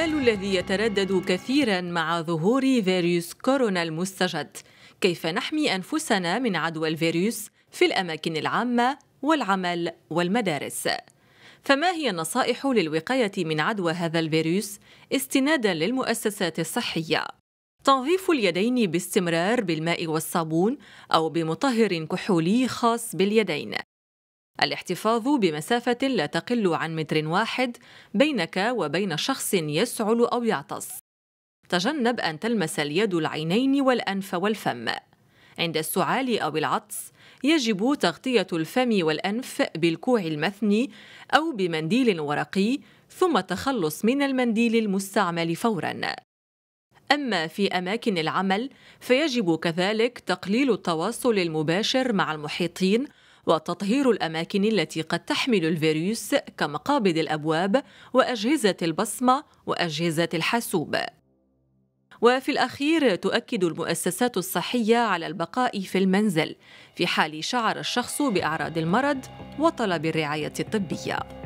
السؤال الذي يتردد كثيرا مع ظهور فيروس كورونا المستجد كيف نحمي انفسنا من عدوى الفيروس في الاماكن العامه والعمل والمدارس فما هي النصائح للوقايه من عدوى هذا الفيروس استنادا للمؤسسات الصحيه تنظيف اليدين باستمرار بالماء والصابون او بمطهر كحولي خاص باليدين الاحتفاظ بمسافة لا تقل عن متر واحد بينك وبين شخص يسعل أو يعطس تجنب أن تلمس اليد العينين والأنف والفم عند السعال أو العطس يجب تغطية الفم والأنف بالكوع المثني أو بمنديل ورقي ثم التخلص من المنديل المستعمل فوراً أما في أماكن العمل فيجب كذلك تقليل التواصل المباشر مع المحيطين وتطهير الأماكن التي قد تحمل الفيروس كمقابض الأبواب وأجهزة البصمة وأجهزة الحاسوب وفي الأخير تؤكد المؤسسات الصحية على البقاء في المنزل في حال شعر الشخص بأعراض المرض وطلب الرعاية الطبية